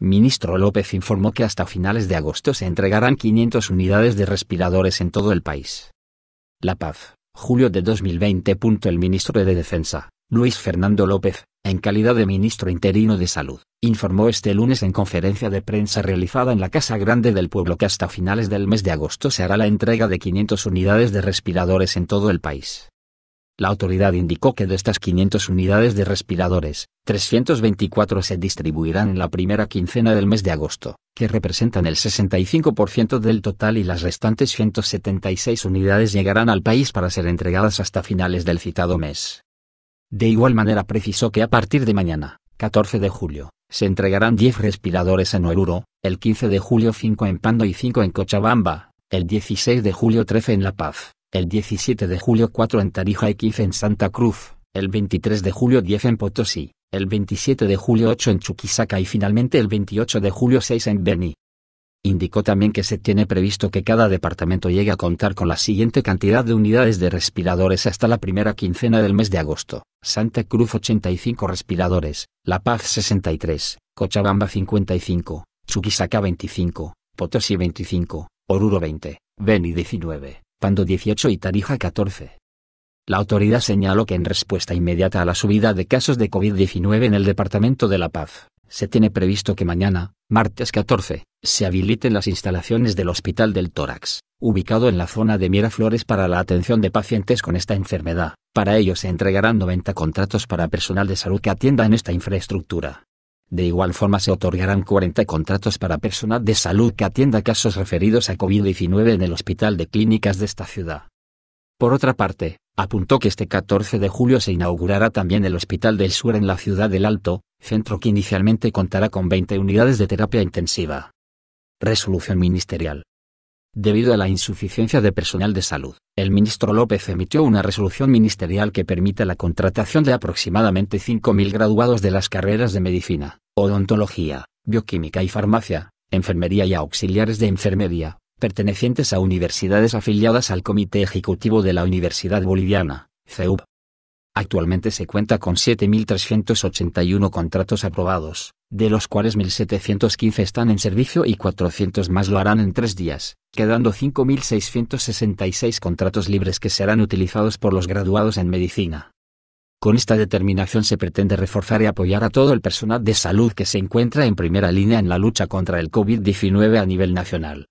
Ministro López informó que hasta finales de agosto se entregarán 500 unidades de respiradores en todo el país. La Paz, julio de 2020. El ministro de Defensa, Luis Fernando López, en calidad de ministro interino de Salud, informó este lunes en conferencia de prensa realizada en la Casa Grande del Pueblo que hasta finales del mes de agosto se hará la entrega de 500 unidades de respiradores en todo el país. La autoridad indicó que de estas 500 unidades de respiradores, 324 se distribuirán en la primera quincena del mes de agosto, que representan el 65% del total y las restantes 176 unidades llegarán al país para ser entregadas hasta finales del citado mes. De igual manera precisó que a partir de mañana, 14 de julio, se entregarán 10 respiradores en Oruro, el 15 de julio 5 en Pando y 5 en Cochabamba, el 16 de julio 13 en La Paz, el 17 de julio 4 en Tarija y 15 en Santa Cruz, el 23 de julio 10 en Potosí, el 27 de julio 8 en Chuquisaca y finalmente el 28 de julio 6 en Beni. Indicó también que se tiene previsto que cada departamento llegue a contar con la siguiente cantidad de unidades de respiradores hasta la primera quincena del mes de agosto. Santa Cruz 85 respiradores, La Paz 63, Cochabamba 55, Chuquisaca 25, Potosí 25, Oruro 20, Beni 19. Pando 18 y Tarija 14. La autoridad señaló que en respuesta inmediata a la subida de casos de COVID-19 en el Departamento de La Paz, se tiene previsto que mañana, martes 14, se habiliten las instalaciones del Hospital del Tórax, ubicado en la zona de Miraflores para la atención de pacientes con esta enfermedad. Para ello se entregarán 90 contratos para personal de salud que atienda en esta infraestructura. De igual forma se otorgarán 40 contratos para personal de salud que atienda casos referidos a COVID-19 en el Hospital de Clínicas de esta ciudad. Por otra parte, apuntó que este 14 de julio se inaugurará también el Hospital del Sur en la ciudad del Alto, centro que inicialmente contará con 20 unidades de terapia intensiva. Resolución ministerial. Debido a la insuficiencia de personal de salud, el ministro López emitió una resolución ministerial que permite la contratación de aproximadamente 5.000 graduados de las carreras de medicina, odontología, bioquímica y farmacia, enfermería y auxiliares de enfermería, pertenecientes a universidades afiliadas al Comité Ejecutivo de la Universidad Boliviana, CEUB. Actualmente se cuenta con 7.381 contratos aprobados, de los cuales 1.715 están en servicio y 400 más lo harán en tres días, quedando 5.666 contratos libres que serán utilizados por los graduados en medicina, con esta determinación se pretende reforzar y apoyar a todo el personal de salud que se encuentra en primera línea en la lucha contra el COVID-19 a nivel nacional.